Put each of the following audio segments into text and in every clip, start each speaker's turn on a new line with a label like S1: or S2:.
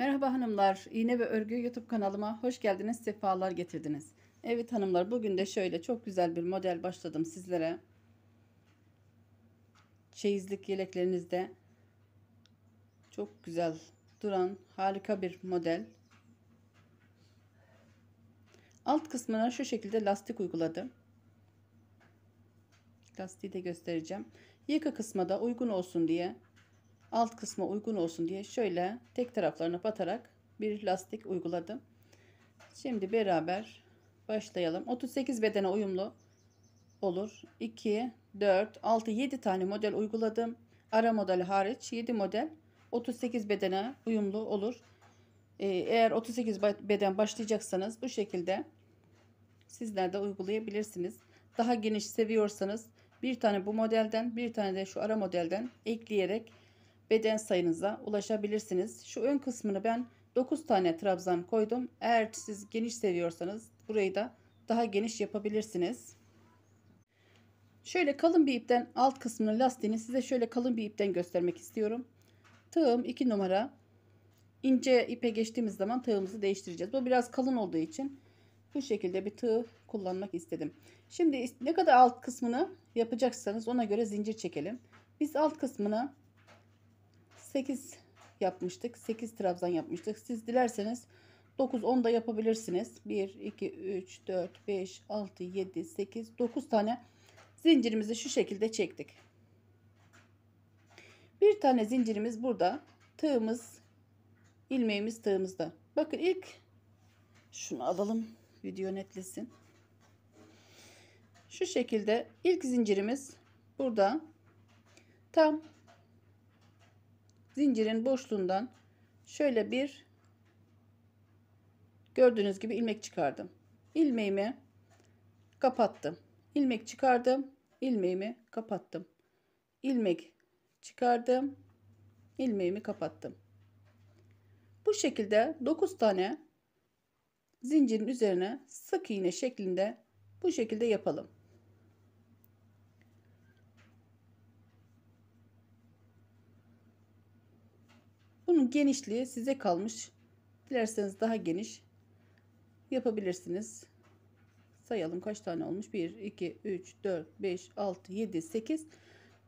S1: Merhaba hanımlar, iğne ve örgü YouTube kanalıma hoş geldiniz, sefalar getirdiniz. Evet hanımlar, bugün de şöyle çok güzel bir model başladım sizlere. Çeyizlik yeleklerinizde çok güzel duran harika bir model. Alt kısmına şu şekilde lastik uyguladım. Lastiği de göstereceğim. Yaka kısmı da uygun olsun diye alt kısma uygun olsun diye şöyle tek taraflarına batarak bir lastik uyguladım. Şimdi beraber başlayalım. 38 bedene uyumlu olur. 2, 4, 6, 7 tane model uyguladım. Ara model hariç 7 model 38 bedene uyumlu olur. Ee, eğer 38 beden başlayacaksanız bu şekilde sizler de uygulayabilirsiniz. Daha geniş seviyorsanız bir tane bu modelden bir tane de şu ara modelden ekleyerek beden sayınıza ulaşabilirsiniz. Şu ön kısmını ben 9 tane trabzan koydum. Eğer siz geniş seviyorsanız burayı da daha geniş yapabilirsiniz. Şöyle kalın bir ipten alt kısmını lastiğini size şöyle kalın bir ipten göstermek istiyorum. Tığım 2 numara. İnce ipe geçtiğimiz zaman tığımızı değiştireceğiz. Bu biraz kalın olduğu için bu şekilde bir tığ kullanmak istedim. Şimdi ne kadar alt kısmını yapacaksanız ona göre zincir çekelim. Biz alt kısmını 8 yapmıştık. 8 trabzan yapmıştık. Siz dilerseniz 9 10 da yapabilirsiniz. 1 2 3 4 5 6 7 8 9 tane zincirimizi şu şekilde çektik. Bir tane zincirimiz burada. Tığımız ilmeğimiz tığımızda. Bakın ilk şunu alalım. Video netlesin. Şu şekilde ilk zincirimiz burada tam zincirin boşluğundan şöyle bir gördüğünüz gibi ilmek çıkardım. İlmeğimi kapattım. İlmek çıkardım. İlmeğimi kapattım. İlmek çıkardım. İlmeğimi kapattım. Bu şekilde 9 tane zincirin üzerine sık iğne şeklinde bu şekilde yapalım. Bunun genişliği size kalmış. Dilerseniz daha geniş yapabilirsiniz. Sayalım kaç tane olmuş. 1, 2, 3, 4, 5, 6, 7, 8.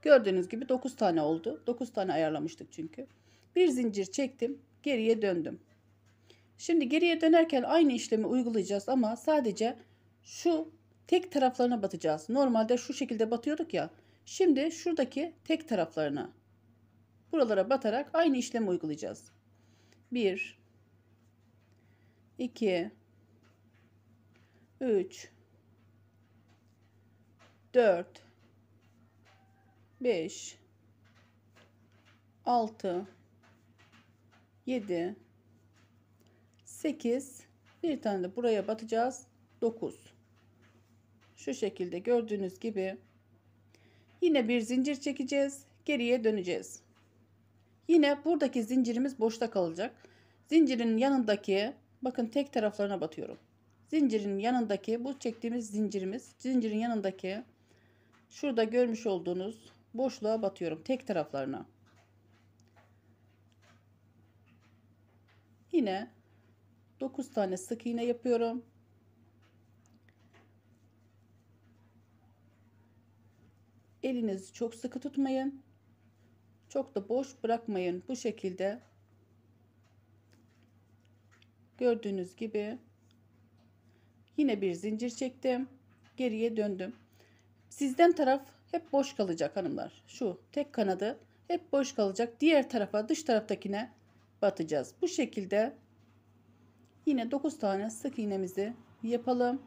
S1: Gördüğünüz gibi 9 tane oldu. 9 tane ayarlamıştık çünkü. Bir zincir çektim. Geriye döndüm. Şimdi geriye dönerken aynı işlemi uygulayacağız ama sadece şu tek taraflarına batacağız. Normalde şu şekilde batıyorduk ya. Şimdi şuradaki tek taraflarına Buralara batarak aynı işlemi uygulayacağız. 1 2 3 4 5 6 7 8 bir tane de buraya batacağız 9 şu şekilde gördüğünüz gibi yine bir zincir çekeceğiz geriye döneceğiz Yine buradaki zincirimiz boşta kalacak. Zincirin yanındaki bakın tek taraflarına batıyorum. Zincirin yanındaki bu çektiğimiz zincirimiz zincirin yanındaki şurada görmüş olduğunuz boşluğa batıyorum tek taraflarına. Yine 9 tane sık iğne yapıyorum. Elinizi çok sıkı tutmayın. Çok da boş bırakmayın. Bu şekilde gördüğünüz gibi yine bir zincir çektim. Geriye döndüm. Sizden taraf hep boş kalacak hanımlar. Şu tek kanadı hep boş kalacak. Diğer tarafa dış taraftakine batacağız. Bu şekilde yine 9 tane sık iğnemizi yapalım.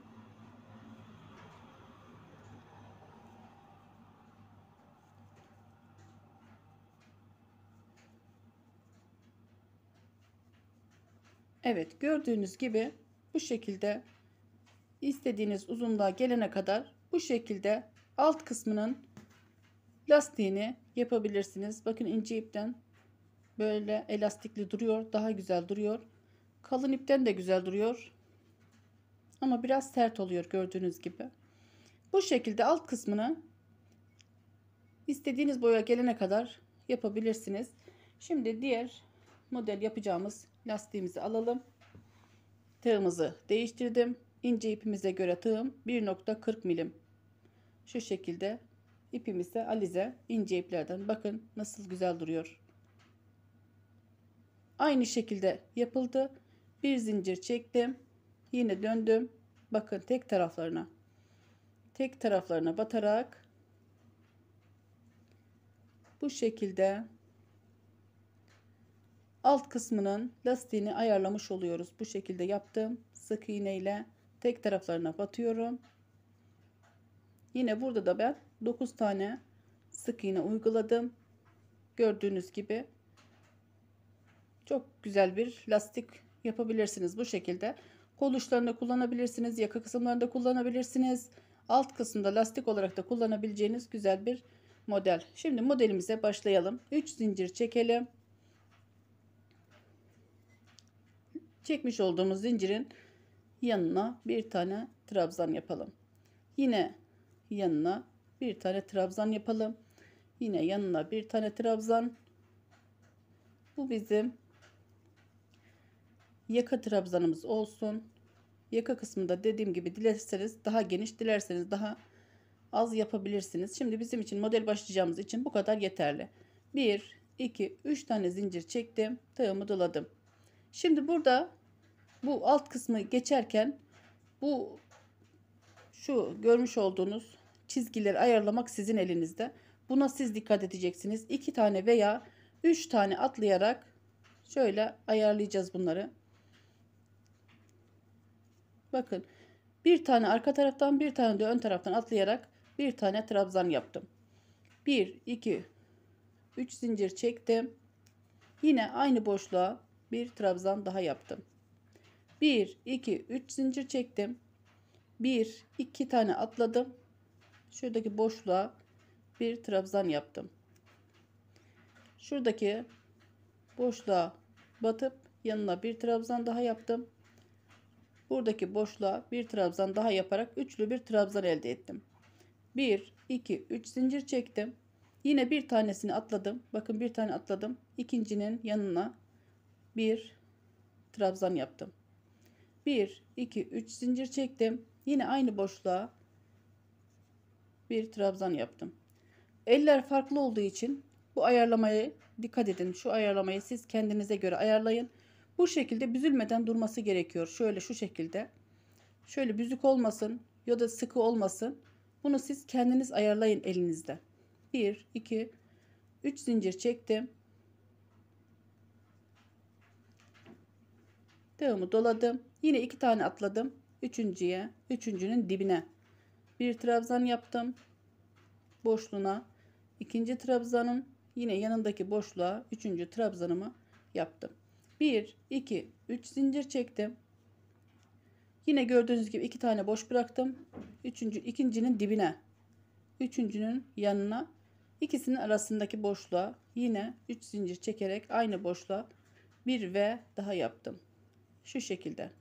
S1: Evet gördüğünüz gibi bu şekilde istediğiniz uzunluğa gelene kadar bu şekilde alt kısmının lastiğini yapabilirsiniz. Bakın ince ipten böyle elastikli duruyor. Daha güzel duruyor. Kalın ipten de güzel duruyor. Ama biraz sert oluyor gördüğünüz gibi. Bu şekilde alt kısmını istediğiniz boya gelene kadar yapabilirsiniz. Şimdi diğer model yapacağımız Lastiğimizi alalım. Tığımızı değiştirdim. İnce ipimize göre tığım 1.40 milim. Şu şekilde ipimizde alize ince iplerden bakın nasıl güzel duruyor. Aynı şekilde yapıldı. Bir zincir çektim. Yine döndüm. Bakın tek taraflarına. Tek taraflarına batarak bu şekilde alt kısmının lastiğini ayarlamış oluyoruz. Bu şekilde yaptım. Sık iğne ile tek taraflarına batıyorum. Yine burada da ben 9 tane sık iğne uyguladım. Gördüğünüz gibi çok güzel bir lastik yapabilirsiniz bu şekilde. Kol uçlarında kullanabilirsiniz, yaka kısımlarında kullanabilirsiniz. Alt kısımda lastik olarak da kullanabileceğiniz güzel bir model. Şimdi modelimize başlayalım. 3 zincir çekelim. çekmiş olduğumuz zincirin yanına bir tane trabzan yapalım. Yine yanına bir tane trabzan yapalım. Yine yanına bir tane trabzan. Bu bizim yaka trabzanımız olsun. Yaka kısmında dediğim gibi dilerseniz daha geniş, dilerseniz daha az yapabilirsiniz. Şimdi bizim için model başlayacağımız için bu kadar yeterli. 1, 2, 3 tane zincir çektim. Tığımı doladım. Şimdi burada bu alt kısmı geçerken bu şu görmüş olduğunuz çizgileri ayarlamak sizin elinizde. Buna siz dikkat edeceksiniz. 2 tane veya 3 tane atlayarak şöyle ayarlayacağız bunları. Bakın bir tane arka taraftan bir tane de ön taraftan atlayarak bir tane trabzan yaptım. 1, 2, 3 zincir çektim. Yine aynı boşluğa bir trabzan daha yaptım. 1 2 3 zincir çektim. 1 2 tane atladım. Şuradaki boşluğa bir trabzan yaptım. Şuradaki boşluğa batıp yanına bir trabzan daha yaptım. Buradaki boşluğa bir trabzan daha yaparak üçlü bir trabzan elde ettim. 1 2 3 zincir çektim. Yine bir tanesini atladım. Bakın bir tane atladım. İkincinin yanına bir trabzan yaptım. 1 2 3 zincir çektim. Yine aynı boşluğa bir trabzan yaptım. Eller farklı olduğu için bu ayarlamaya dikkat edin. Şu ayarlamayı siz kendinize göre ayarlayın. Bu şekilde büzülmeden durması gerekiyor. Şöyle şu şekilde. Şöyle büzük olmasın ya da sıkı olmasın. Bunu siz kendiniz ayarlayın elinizde. 1 2 3 zincir çektim. Dağımı doladım. Yine iki tane atladım. Üçüncüye, üçüncünün dibine. Bir trabzan yaptım. Boşluğuna. ikinci trabzanım yine yanındaki boşluğa üçüncü trabzanımı yaptım. Bir, iki, üç zincir çektim. Yine gördüğünüz gibi iki tane boş bıraktım. Üçüncü, ikincinin dibine. Üçüncünün yanına. ikisinin arasındaki boşluğa yine üç zincir çekerek aynı boşluğa bir ve daha yaptım. Şu şekilde.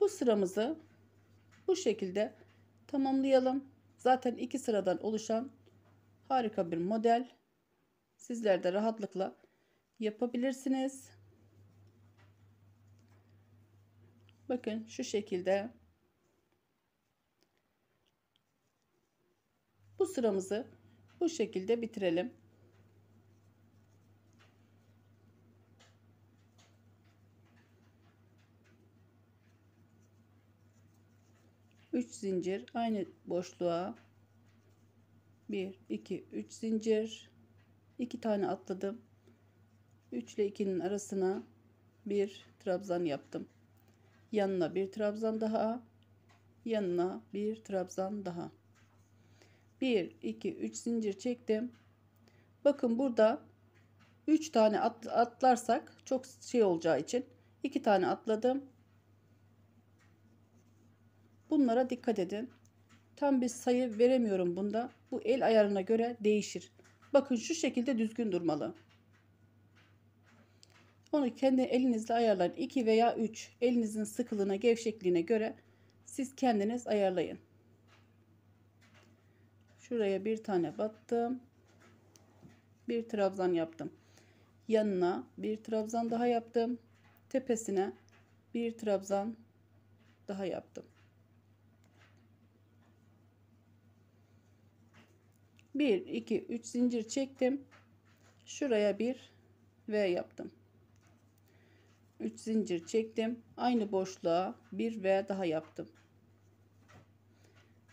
S1: Bu sıramızı bu şekilde tamamlayalım. Zaten iki sıradan oluşan harika bir model. Sizler de rahatlıkla yapabilirsiniz. Bakın şu şekilde. Bu sıramızı bu şekilde bitirelim. 3 zincir aynı boşluğa 1 2 3 zincir 2 tane atladım 3 ile 2'nin arasına bir trabzan yaptım yanına bir trabzan daha yanına bir trabzan daha 1 2 3 zincir çektim bakın burada 3 tane atlarsak çok şey olacağı için 2 tane atladım Bunlara dikkat edin. Tam bir sayı veremiyorum bunda. Bu el ayarına göre değişir. Bakın şu şekilde düzgün durmalı. Onu kendi elinizle ayarlayın. 2 veya 3 elinizin sıkılığına, gevşekliğine göre siz kendiniz ayarlayın. Şuraya bir tane battım. Bir trabzan yaptım. Yanına bir trabzan daha yaptım. Tepesine bir trabzan daha yaptım. 1 2 3 zincir çektim şuraya bir V yaptım 3 zincir çektim aynı boşluğa bir V daha yaptım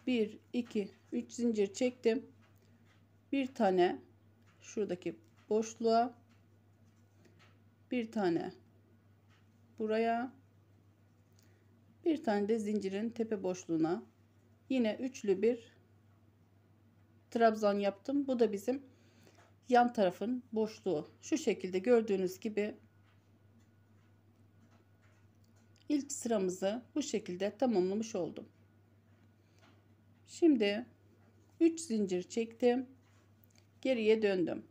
S1: 1 2 3 zincir çektim bir tane şuradaki boşluğa bir tane buraya bir tane de zincirin tepe boşluğuna yine üçlü bir trabzan yaptım. Bu da bizim yan tarafın boşluğu. Şu şekilde gördüğünüz gibi ilk sıramızı bu şekilde tamamlamış oldum. Şimdi 3 zincir çektim. Geriye döndüm.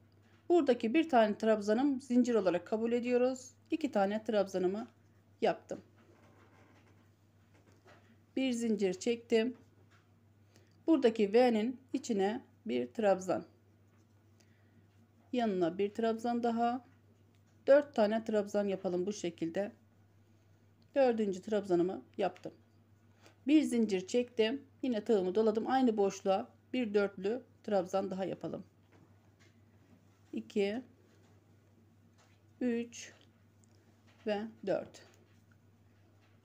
S1: Buradaki bir tane trabzanım zincir olarak kabul ediyoruz. 2 tane trabzanımı yaptım. Bir zincir çektim. Buradaki V'nin içine bir trabzan. Yanına bir trabzan daha. Dört tane trabzan yapalım bu şekilde. Dördüncü trabzanımı yaptım. Bir zincir çektim. Yine tığımı doladım. Aynı boşluğa bir dörtlü trabzan daha yapalım. 2 3 ve 4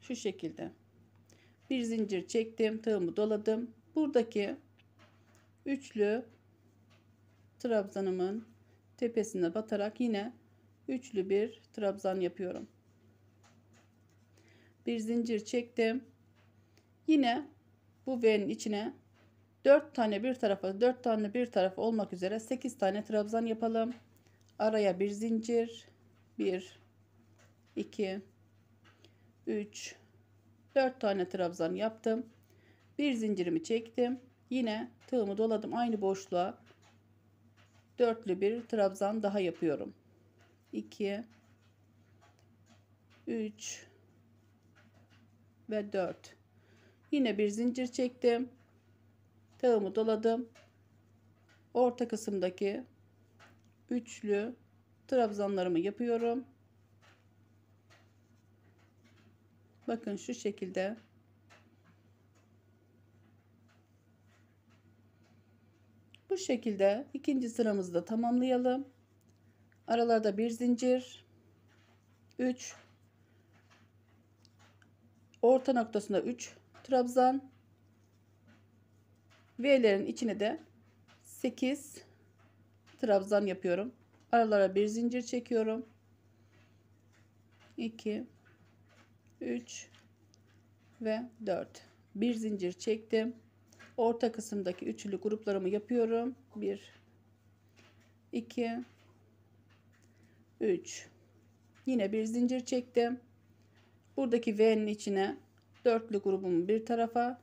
S1: şu şekilde bir zincir çektim tığımı doladım buradaki üçlü trabzanımın tepesine batarak yine üçlü bir trabzan yapıyorum. Bir zincir çektim. Yine bu V'nin içine 4 tane bir tarafa 4 tane bir tarafa olmak üzere 8 tane trabzan yapalım. Araya bir zincir. 1 2 3 4 tane trabzan yaptım. Bir zincirimi çektim. Yine tığımı doladım aynı boşluğa. Dörtlü bir trabzan daha yapıyorum. 2 3 ve 4. Yine bir zincir çektim. Tığımı doladım. Orta kısımdaki üçlü trabzanlarımı yapıyorum. Bakın şu şekilde Bu şekilde ikinci sıramızı da tamamlayalım. Aralarda bir zincir. 3 orta noktasında 3 trabzan V'lerin içine de 8 trabzan yapıyorum. Aralara bir zincir çekiyorum. 2 3 ve 4 bir zincir çektim orta kısımdaki üçlü gruplarımı yapıyorum. 1 2 3 Yine bir zincir çektim. Buradaki V'nin içine dörtlü grubumu bir tarafa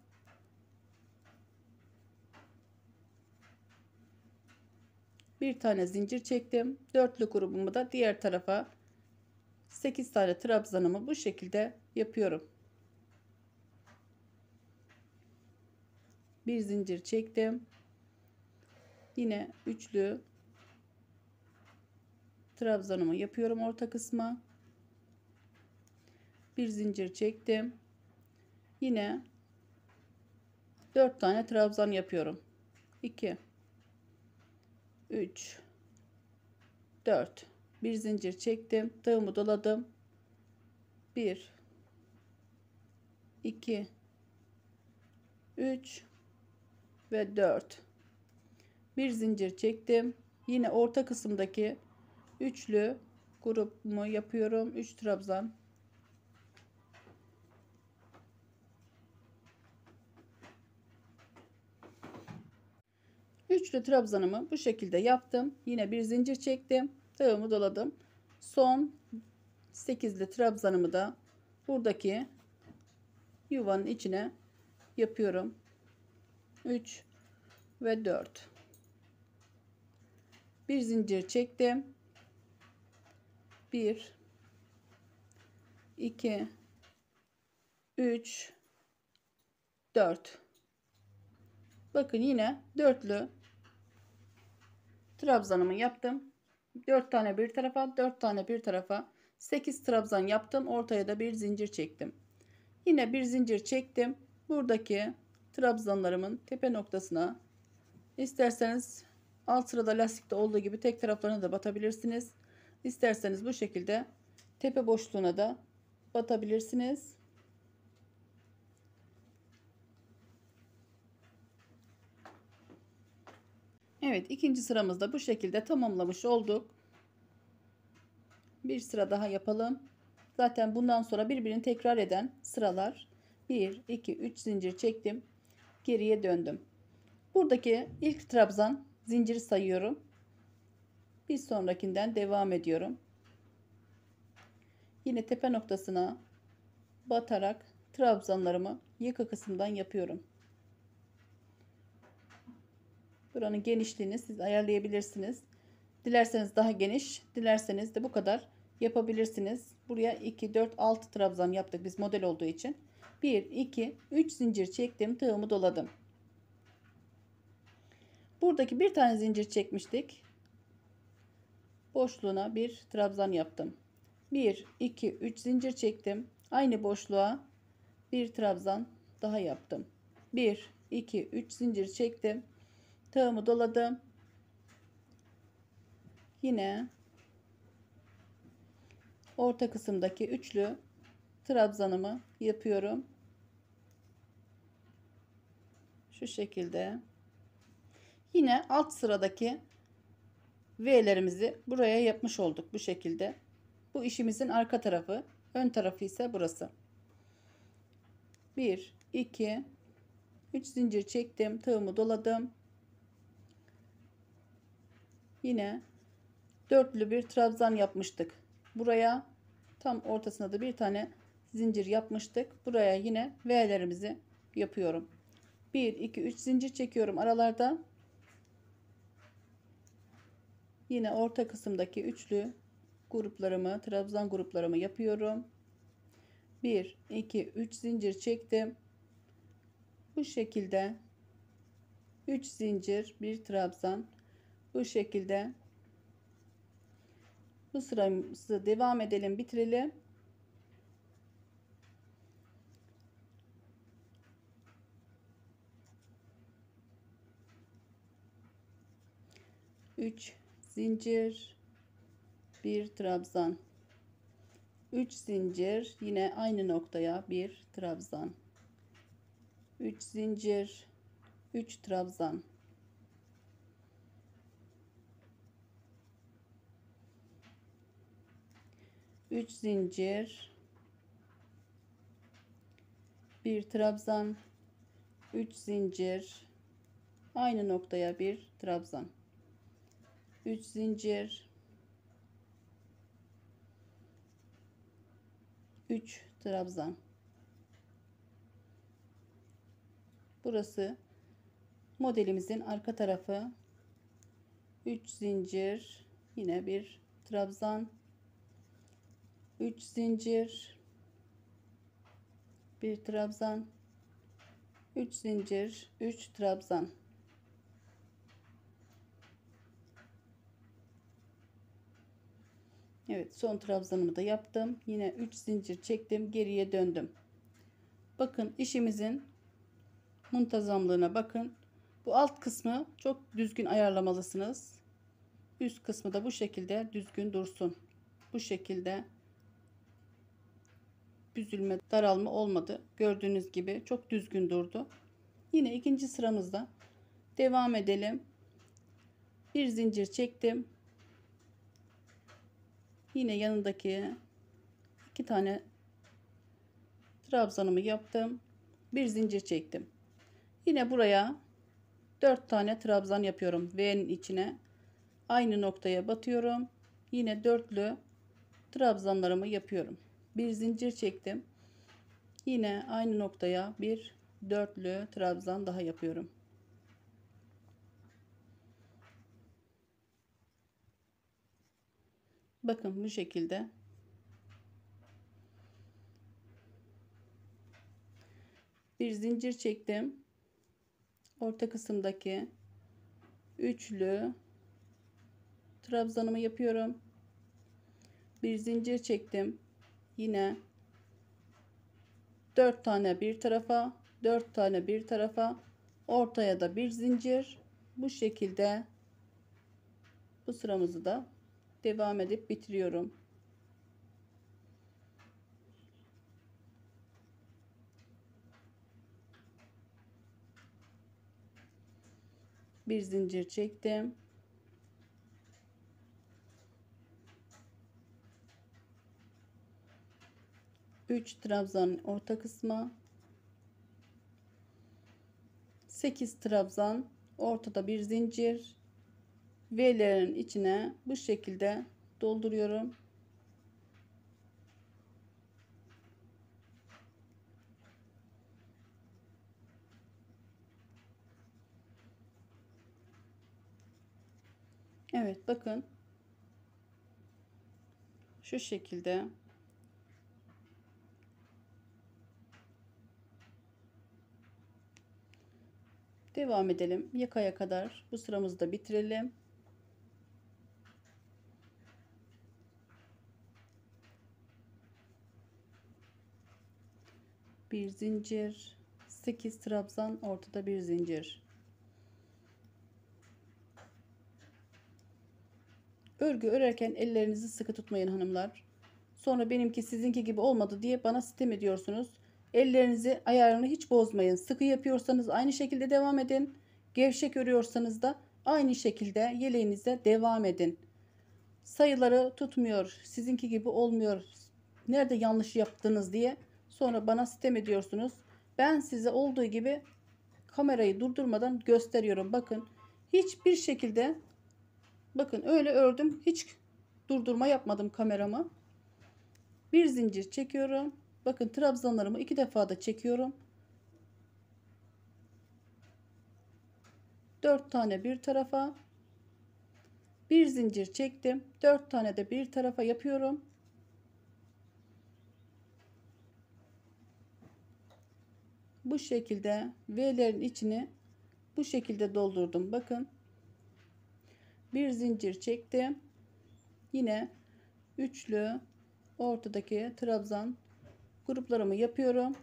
S1: bir tane zincir çektim. Dörtlü grubumu da diğer tarafa 8 tane trabzanımı bu şekilde yapıyorum. bir zincir çektim yine üçlü trabzanımı yapıyorum orta kısma bir zincir çektim yine 4 tane trabzan yapıyorum 2 3 4 bir zincir çektim tığımı doladım 1 2 3 ve 4 bir zincir çektim yine orta kısımdaki üçlü grubumu yapıyorum 3 trabzan üçlü trabzanımı bu şekilde yaptım yine bir zincir çektim tığımı doladım son 8'li trabzanımı da buradaki yuvanın içine yapıyorum 3 ve 4 bir zincir çektim 1 2 3 4 bakın yine dörtlü trabzanımı yaptım 4 tane bir tarafa 4 tane bir tarafa 8 trabzan yaptım ortaya da bir zincir çektim yine bir zincir çektim buradaki trabzanlarımın tepe noktasına isterseniz alt sırada lastikte olduğu gibi tek taraflarına da batabilirsiniz. İsterseniz bu şekilde tepe boşluğuna da batabilirsiniz. Evet ikinci sıramızda bu şekilde tamamlamış olduk. Bir sıra daha yapalım. Zaten bundan sonra birbirini tekrar eden sıralar 1 2 3 zincir çektim geriye döndüm. Buradaki ilk trabzan zinciri sayıyorum. Bir sonrakinden devam ediyorum. Yine tepe noktasına batarak trabzanlarımı yaka kısımdan yapıyorum. Buranın genişliğini siz ayarlayabilirsiniz. Dilerseniz daha geniş, dilerseniz de bu kadar yapabilirsiniz. Buraya 2, 4, 6 trabzan yaptık biz model olduğu için. 1, 2, 3 zincir çektim. Tığımı doladım. Buradaki bir tane zincir çekmiştik. Boşluğuna bir trabzan yaptım. 1, 2, 3 zincir çektim. Aynı boşluğa bir trabzan daha yaptım. 1, 2, 3 zincir çektim. Tığımı doladım. Yine orta kısımdaki üçlü trabzanımı yapıyorum. Şu şekilde. Yine alt sıradaki V'lerimizi buraya yapmış olduk bu şekilde. Bu işimizin arka tarafı. Ön tarafı ise burası. 1, 2, 3 zincir çektim. Tığımı doladım. Yine dörtlü bir trabzan yapmıştık. Buraya tam ortasına da bir tane zincir yapmıştık. Buraya yine V'lerimizi yapıyorum. 1 2 3 zincir çekiyorum aralarda. Yine orta kısımdaki üçlü gruplarımı, trabzan gruplarımı yapıyorum. 1 2 3 zincir çektim. Bu şekilde 3 zincir, bir trabzan. Bu şekilde bu sıramızı devam edelim, bitirelim. 3 zincir 1 trabzan 3 zincir yine aynı noktaya 1 trabzan 3 zincir 3 trabzan 3 zincir bir trabzan 3 zincir aynı noktaya bir trabzan 3 zincir 3 trabzan burası modelimizin arka tarafı 3 zincir yine bir trabzan 3 zincir bir trabzan 3 zincir 3 trabzan Evet son trabzanımı da yaptım. Yine 3 zincir çektim. Geriye döndüm. Bakın işimizin muntazamlığına bakın. Bu alt kısmı çok düzgün ayarlamalısınız. Üst kısmı da bu şekilde düzgün dursun. Bu şekilde büzülme, daralma olmadı. Gördüğünüz gibi çok düzgün durdu. Yine ikinci sıramızda devam edelim. Bir zincir çektim. Yine yanındaki iki tane trabzanımı yaptım. Bir zincir çektim. Yine buraya dört tane trabzan yapıyorum. V'nin içine aynı noktaya batıyorum. Yine dörtlü trabzanlarımı yapıyorum. Bir zincir çektim. Yine aynı noktaya bir dörtlü trabzan daha yapıyorum. Bakın bu şekilde. Bir zincir çektim. Orta kısımdaki üçlü trabzanımı yapıyorum. Bir zincir çektim. Yine 4 tane bir tarafa, 4 tane bir tarafa, ortaya da bir zincir. Bu şekilde bu sıramızı da devam edip bitiriyorum. bir zincir çektim. Üç trabzan orta kısma, Sekiz trabzan ortada bir zincir. V'lerin içine bu şekilde dolduruyorum. Evet bakın. Şu şekilde. Devam edelim. Yakaya kadar bu sıramızı da bitirelim. bir zincir 8 trabzan ortada bir zincir örgü örerken ellerinizi sıkı tutmayın hanımlar sonra benimki sizinki gibi olmadı diye bana sitem ediyorsunuz ellerinizi ayarını hiç bozmayın sıkı yapıyorsanız aynı şekilde devam edin gevşek örüyorsanız da aynı şekilde yeleğinize devam edin sayıları tutmuyor sizinki gibi olmuyor nerede yanlış yaptınız diye Sonra bana sitem ediyorsunuz. Ben size olduğu gibi kamerayı durdurmadan gösteriyorum. Bakın hiçbir şekilde bakın öyle ördüm. Hiç durdurma yapmadım kameramı. Bir zincir çekiyorum. Bakın trabzanlarımı iki defa da çekiyorum. Dört tane bir tarafa bir zincir çektim. Dört tane de bir tarafa yapıyorum. bu şekilde V'lerin içini bu şekilde doldurdum. Bakın bir zincir çektim. Yine üçlü ortadaki trabzan gruplarımı yapıyorum.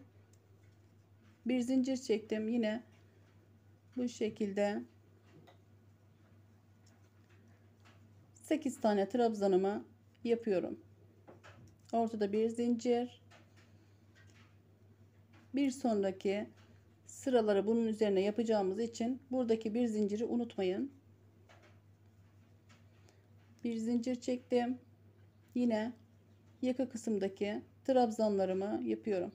S1: Bir zincir çektim. Yine bu şekilde 8 tane trabzanımı yapıyorum. Ortada bir zincir bir sonraki sıralara bunun üzerine yapacağımız için buradaki bir zinciri unutmayın. Bir zincir çektim. Yine yaka kısımdaki trabzanlarımı yapıyorum.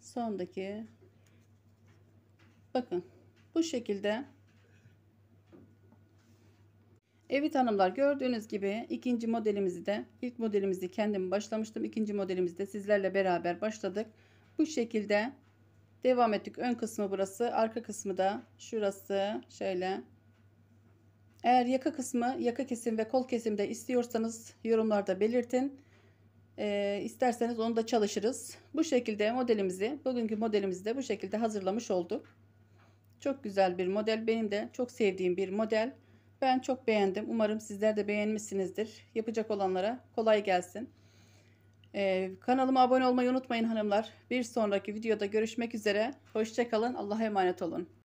S1: sondaki bakın bu şekilde Evet hanımlar gördüğünüz gibi ikinci modelimizi de ilk modelimizi kendim başlamıştım. ikinci modelimizi de sizlerle beraber başladık. Bu şekilde devam ettik. Ön kısmı burası arka kısmı da şurası şöyle. Eğer yaka kısmı yaka kesim ve kol kesim de istiyorsanız yorumlarda belirtin. Ee, isterseniz onu da çalışırız. Bu şekilde modelimizi bugünkü modelimizi de bu şekilde hazırlamış olduk. Çok güzel bir model. Benim de çok sevdiğim bir model. Ben çok beğendim. Umarım sizler de beğenmişsinizdir. Yapacak olanlara kolay gelsin. Ee, kanalıma abone olmayı unutmayın hanımlar. Bir sonraki videoda görüşmek üzere. Hoşçakalın. Allah'a emanet olun.